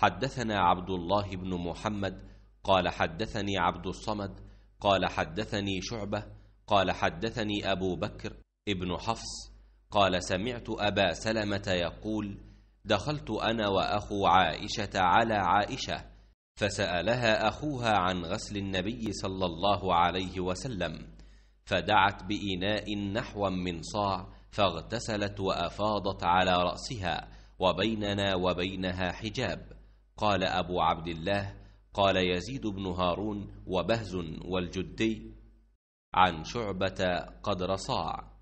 حدثنا عبد الله بن محمد قال حدثني عبد الصمد قال حدثني شعبة قال حدثني أبو بكر ابن حفص قال سمعت أبا سلمة يقول دخلت أنا وأخو عائشة على عائشة فسألها أخوها عن غسل النبي صلى الله عليه وسلم فدعت بإناء نحو من صاع فاغتسلت وأفاضت على رأسها وبيننا وبينها حجاب قال أبو عبد الله قال يزيد بن هارون وبهز والجدي عن شعبة قدر صاع